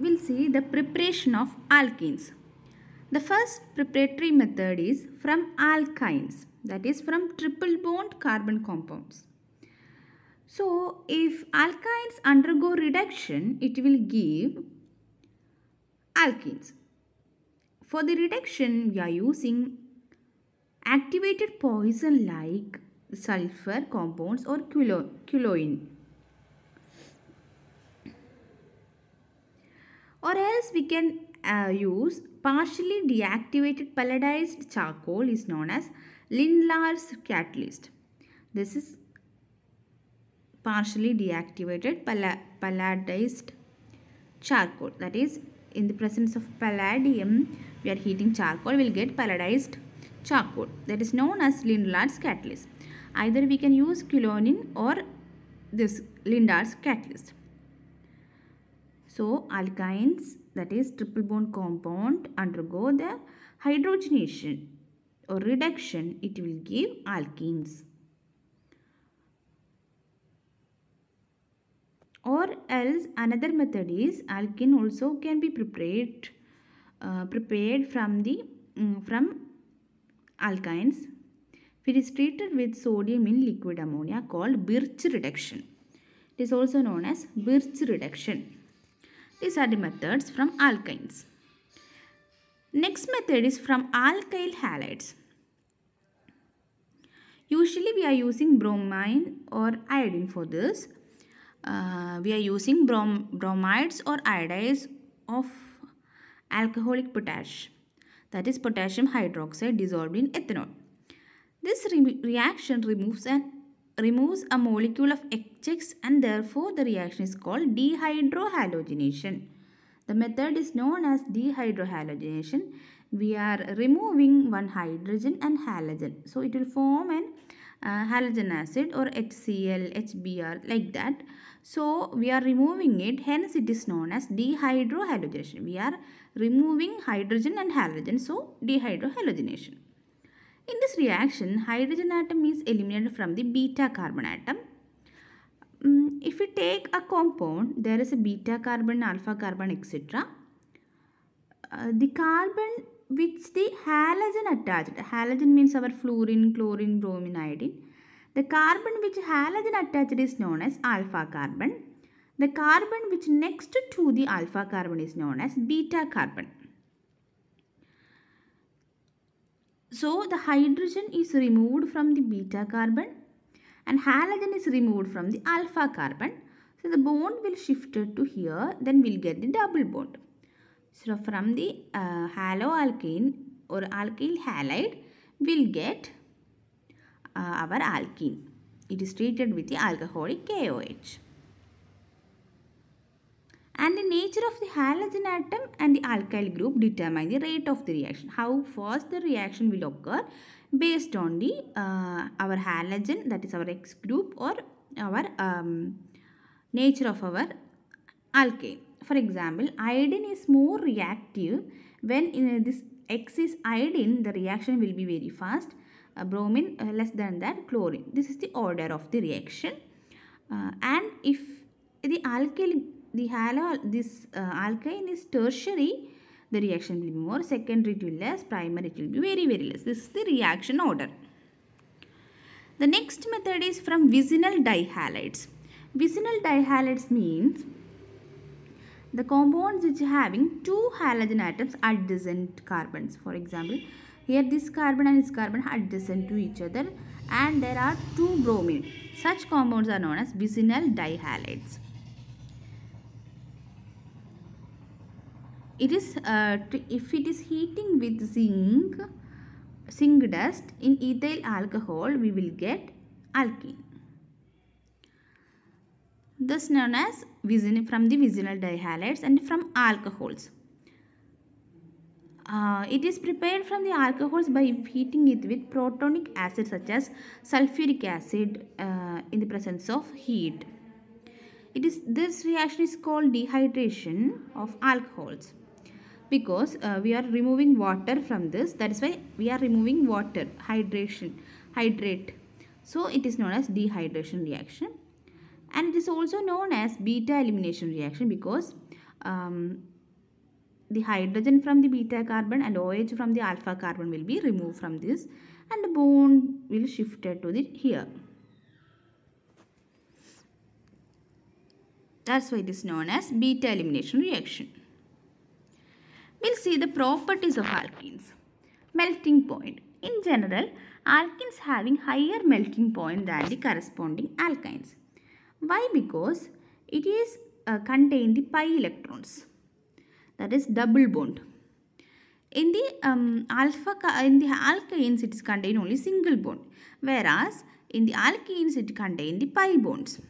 we'll see the preparation of alkenes. The first preparatory method is from alkynes that is from triple bond carbon compounds. So if alkynes undergo reduction it will give alkenes. For the reduction we are using activated poison like sulfur compounds or quinoline. or else we can uh, use partially deactivated palladized charcoal is known as Lindlar's catalyst. This is partially deactivated palladized charcoal that is in the presence of palladium we are heating charcoal we will get palladized charcoal that is known as Lindlar's catalyst. Either we can use quinoline or this Lindlar's catalyst. So alkynes that is triple bond compound undergo the hydrogenation or reduction it will give alkenes. Or else another method is alkene also can be prepared uh, prepared from the um, from alkynes. It is treated with sodium in liquid ammonia called Birch reduction. It is also known as Birch reduction. These are the methods from alkynes. Next method is from alkyl halides. Usually we are using bromine or iodine for this. Uh, we are using brom bromides or iodides of alcoholic potash that is potassium hydroxide dissolved in ethanol. This re reaction removes an removes a molecule of HX and therefore the reaction is called dehydrohalogenation. The method is known as dehydrohalogenation. We are removing one hydrogen and halogen. So it will form an uh, halogen acid or HCl, HBr like that. So we are removing it hence it is known as dehydrohalogenation. We are removing hydrogen and halogen so dehydrohalogenation. In this reaction, hydrogen atom is eliminated from the beta carbon atom. Mm, if we take a compound, there is a beta carbon, alpha carbon, etc. Uh, the carbon which the halogen attached, halogen means our fluorine, chlorine, bromine, iodine. The carbon which halogen attached is known as alpha carbon. The carbon which next to the alpha carbon is known as beta carbon. So the hydrogen is removed from the beta carbon and halogen is removed from the alpha carbon. So the bond will shift to here then we'll get the double bond. So from the uh, haloalkane or alkyl halide we'll get uh, our alkene. It is treated with the alcoholic KOH and the nature of the halogen atom and the alkyl group determine the rate of the reaction. How fast the reaction will occur based on the uh, our halogen that is our X group or our um, nature of our alkane. For example, iodine is more reactive when in uh, this X is iodine the reaction will be very fast. Uh, bromine uh, less than that chlorine. This is the order of the reaction uh, and if the alkyl the halo, this uh, alkyne is tertiary, the reaction will be more secondary it will less, primary it will be very very less. This is the reaction order. The next method is from vicinal dihalides. Vicinal dihalides means the compounds which having two halogen atoms adjacent carbons. For example, here this carbon and this carbon are adjacent to each other and there are two bromine. Such compounds are known as vicinal dihalides. it is uh, if it is heating with zinc zinc dust in ethyl alcohol we will get alkene this known as from the vicinal dihalides and from alcohols uh, it is prepared from the alcohols by heating it with protonic acid such as sulfuric acid uh, in the presence of heat it is this reaction is called dehydration of alcohols because uh, we are removing water from this that is why we are removing water hydration hydrate so it is known as dehydration reaction and it is also known as beta elimination reaction because um, the hydrogen from the beta carbon and OH from the alpha carbon will be removed from this and the bond will shifted to the here. That's why it is known as beta elimination reaction. We'll see the properties of alkenes. Melting point. In general, alkenes having higher melting point than the corresponding alkynes. Why? Because it is uh, contain the pi electrons. That is double bond. In the um, alpha in the alkanes it is contain only single bond, whereas in the alkenes it contain the pi bonds.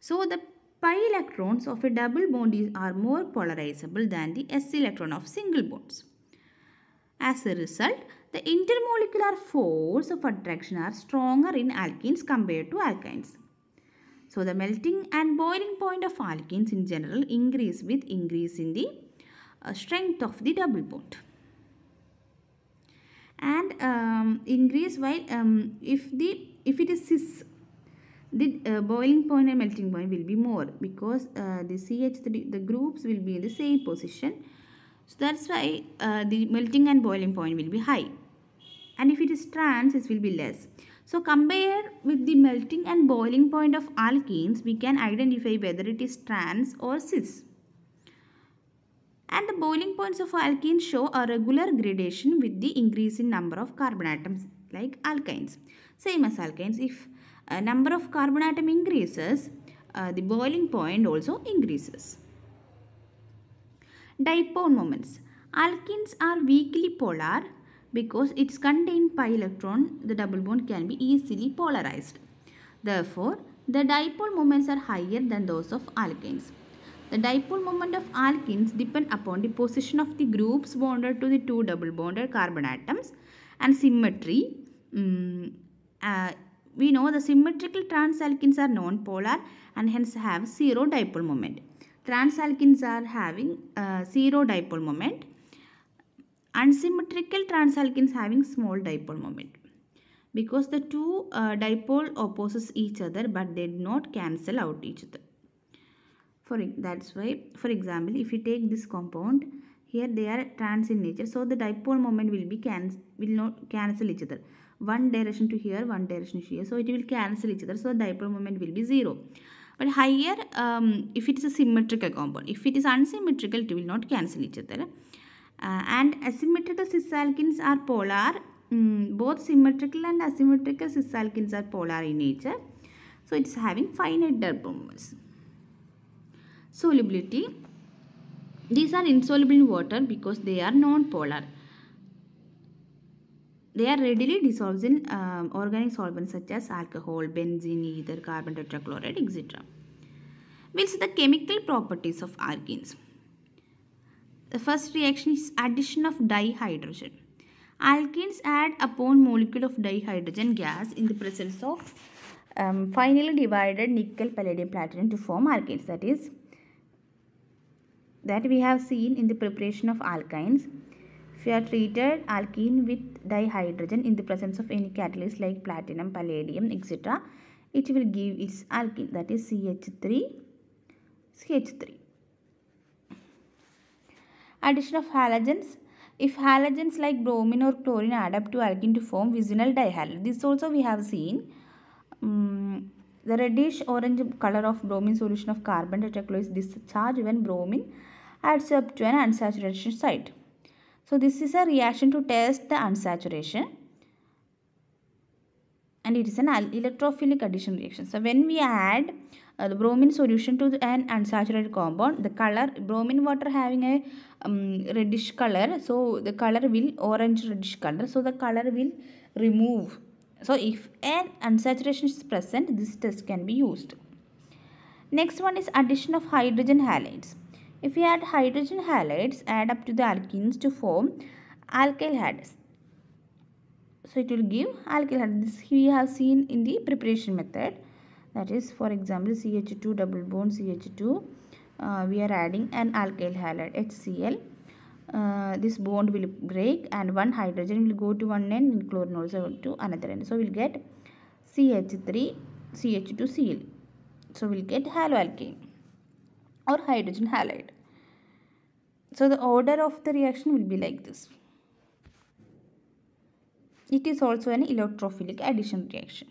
So the Pi electrons of a double bond are more polarizable than the s electron of single bonds. As a result, the intermolecular force of attraction are stronger in alkenes compared to alkynes. So, the melting and boiling point of alkenes in general increase with increase in the uh, strength of the double bond and um, increase while um, if the if it is cis the uh, boiling point and melting point will be more because uh, the CH, three the, groups will be in the same position. So that's why uh, the melting and boiling point will be high. And if it is trans, it will be less. So compare with the melting and boiling point of alkenes, we can identify whether it is trans or cis. And the boiling points of alkenes show a regular gradation with the increase in number of carbon atoms like alkynes. Same as alkynes, if uh, number of carbon atom increases, uh, the boiling point also increases. Dipole moments. Alkenes are weakly polar because it's contained pi electron, the double bond can be easily polarized. Therefore, the dipole moments are higher than those of alkenes. The dipole moment of alkenes depend upon the position of the groups bonded to the two double bonded carbon atoms and symmetry um, we know the symmetrical transalkenes are non-polar and hence have zero dipole moment. Transalkenes are having uh, zero dipole moment. Unsymmetrical transalkenes having small dipole moment. Because the two uh, dipole opposes each other but they do not cancel out each other. For That's why for example if you take this compound here they are trans in nature so the dipole moment will be can will not cancel each other one direction to here one direction to here so it will cancel each other so the dipole moment will be zero but higher um, if it is a symmetrical compound if it is unsymmetrical it will not cancel each other uh, and asymmetrical cisalkins are polar mm, both symmetrical and asymmetrical cisalkins are polar in nature so it is having finite dipole moments solubility these are insoluble in water because they are non-polar they are readily dissolved in um, organic solvents such as alcohol, benzene, ether, carbon tetrachloride, etc. We'll see the chemical properties of arganes. The first reaction is addition of dihydrogen. Alkenes add upon molecule of dihydrogen gas in the presence of um, finally divided nickel, palladium, platinum to form alkenes. That is, that we have seen in the preparation of alkynes. If you are treated alkene with dihydrogen in the presence of any catalyst like platinum, palladium, etc., it will give its alkene that is CH3, CH3. Addition of halogens. If halogens like bromine or chlorine add up to alkene to form vicinal dihalide. this also we have seen. Um, the reddish orange color of bromine solution of carbon tetrachloride is discharged when bromine adds up to an unsaturated site. So this is a reaction to test the unsaturation and it is an electrophilic addition reaction. So when we add uh, the bromine solution to the, an unsaturated compound, the color bromine water having a um, reddish color, so the color will orange reddish color, so the color will remove. So if an unsaturation is present, this test can be used. Next one is addition of hydrogen halides. If we add hydrogen halides, add up to the alkenes to form alkyl halides. So it will give alkyl halides. This we have seen in the preparation method. That is, for example, CH2 double bond CH2. Uh, we are adding an alkyl halide HCl. Uh, this bond will break and one hydrogen will go to one end and chlorine also to another end. So we will get CH3 CH2Cl. So we will get haloalkane or hydrogen halide. So the order of the reaction will be like this. It is also an electrophilic addition reaction.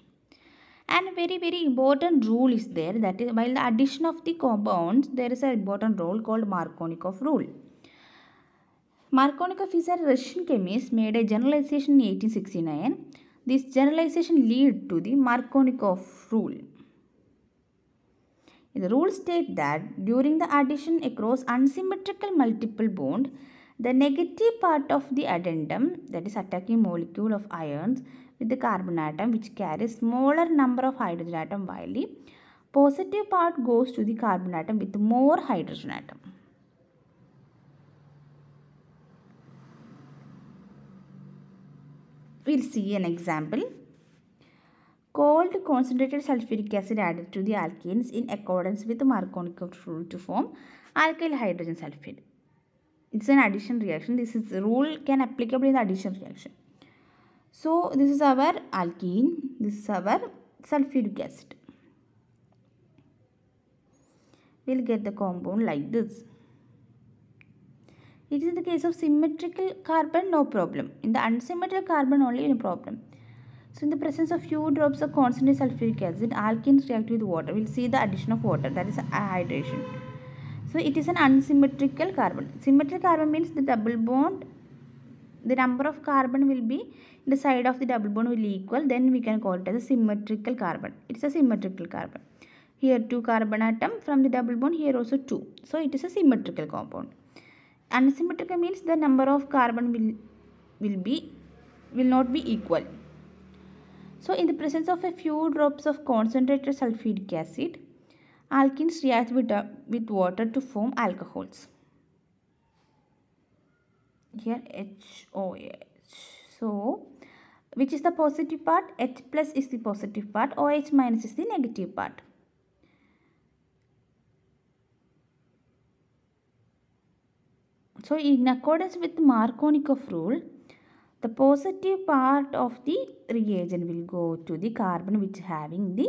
And a very very important rule is there that is while the addition of the compounds there is an important rule called Markovnikov rule. Markovnikov is a Russian chemist made a generalization in 1869. This generalization lead to the Markovnikov rule. The rules state that during the addition across unsymmetrical multiple bond, the negative part of the addendum that is attacking molecule of ions with the carbon atom which carries smaller number of hydrogen atom while the positive part goes to the carbon atom with more hydrogen atom. We will see an example. Cold concentrated sulfuric acid added to the alkenes in accordance with the Markovnikov rule to form alkyl hydrogen sulfide. It's an addition reaction. This is rule can applicable in the addition reaction. So this is our alkene. This is our sulfuric acid. We'll get the compound like this. It is in the case of symmetrical carbon, no problem. In the unsymmetrical carbon, only no problem. So in the presence of few drops of concentrated sulfuric acid, alkenes react with water. We'll see the addition of water, that is uh, hydration. So it is an unsymmetrical carbon. Symmetric carbon means the double bond, the number of carbon will be the side of the double bond will equal. Then we can call it as a symmetrical carbon. It is a symmetrical carbon. Here two carbon atom from the double bond, here also two. So it is a symmetrical compound. Unsymmetrical means the number of carbon will, will be will not be equal. So in the presence of a few drops of concentrated sulfuric acid, alkenes react with, uh, with water to form alcohols. Here HOH. So which is the positive part? H plus is the positive part. OH minus is the negative part. So in accordance with Markovnikov rule, the positive part of the reagent will go to the carbon which having the,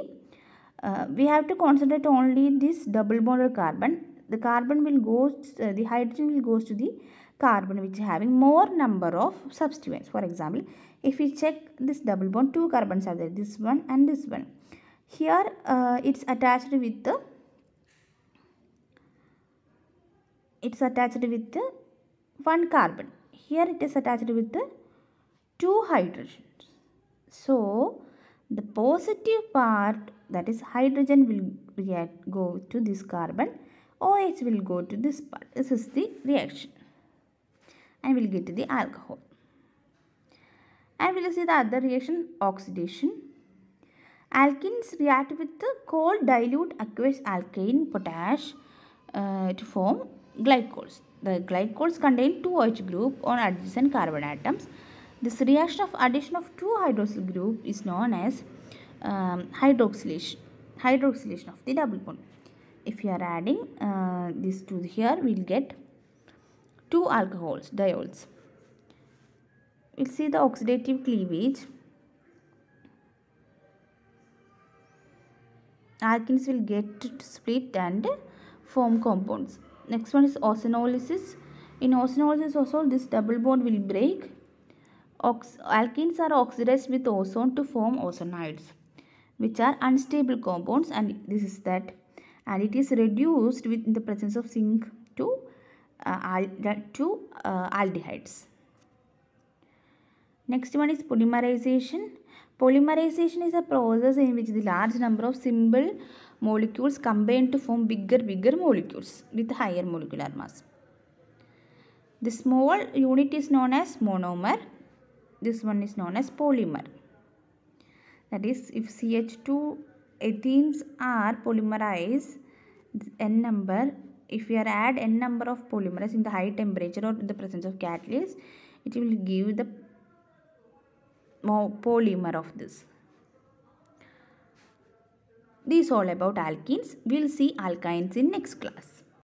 uh, we have to concentrate only this double bonded carbon. The carbon will go, uh, the hydrogen will goes to the carbon which having more number of substituents. For example, if we check this double bond, two carbons are there, this one and this one. Here uh, it's attached with the, it's attached with the one carbon. Here it is attached with the two hydrogens. So, the positive part that is hydrogen will react, go to this carbon. OH will go to this part. This is the reaction. And we'll get the alcohol. And we'll see the other reaction oxidation. Alkenes react with the cold dilute aqueous alkane potash uh, to form glycols. The glycols contain two OH group on adjacent carbon atoms this reaction of addition of two hydroxyl group is known as um, hydroxylation, hydroxylation of the double bond. If you are adding uh, these two here, we will get two alcohols, diols. We'll see the oxidative cleavage. Alkenes will get split and form compounds. Next one is osinolysis. In osinolysis also this double bond will break Ox alkenes are oxidized with ozone to form ozonides which are unstable compounds and this is that and it is reduced with the presence of zinc to uh, uh, to uh, aldehydes. Next one is polymerization. Polymerization is a process in which the large number of simple molecules combine to form bigger bigger molecules with higher molecular mass. The small unit is known as monomer this one is known as polymer that is if CH2 ethenes are polymerized n number if we are add n number of polymers in the high temperature or in the presence of catalyst it will give the polymer of this this all about alkenes we'll see alkynes in next class